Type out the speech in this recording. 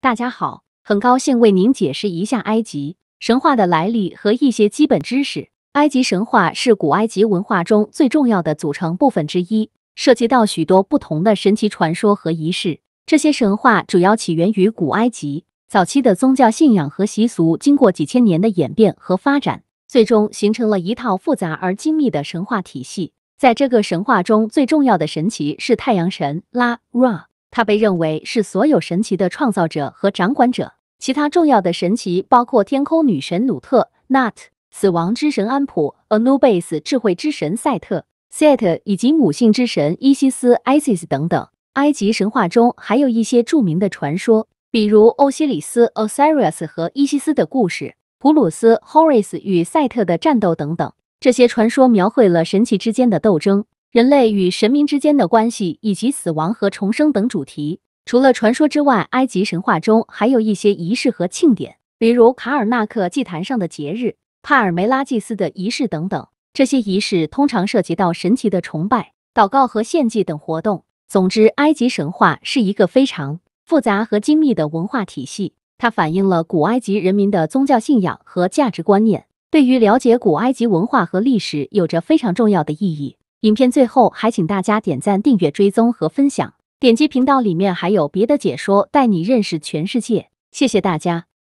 大家好，很高兴为您解释一下埃及神话的来历和一些基本知识。埃及神话是古埃及文化中最重要的组成部分之一，涉及到许多不同的神奇传说和仪式。这些神话主要起源于古埃及早期的宗教信仰和习俗，经过几千年的演变和发展，最终形成了一套复杂而精密的神话体系。在这个神话中，最重要的神奇是太阳神拉 （Ra）。他被认为是所有神奇的创造者和掌管者。其他重要的神奇包括天空女神努特 （Nut）、死亡之神安普 （Anubis）、智慧之神赛特 （Set） 以及母性之神伊西斯 （Isis） 等等。埃及神话中还有一些著名的传说，比如欧西里斯 （Osiris） 和伊西斯的故事、普鲁斯 （Horus） 与赛特的战斗等等。这些传说描绘了神奇之间的斗争。人类与神明之间的关系，以及死亡和重生等主题，除了传说之外，埃及神话中还有一些仪式和庆典，比如卡尔纳克祭坛上的节日、帕尔梅拉祭司的仪式等等。这些仪式通常涉及到神奇的崇拜、祷告和献祭等活动。总之，埃及神话是一个非常复杂和精密的文化体系，它反映了古埃及人民的宗教信仰和价值观念，对于了解古埃及文化和历史有着非常重要的意义。影片最后，还请大家点赞、订阅、追踪和分享。点击频道里面还有别的解说，带你认识全世界。谢谢大家。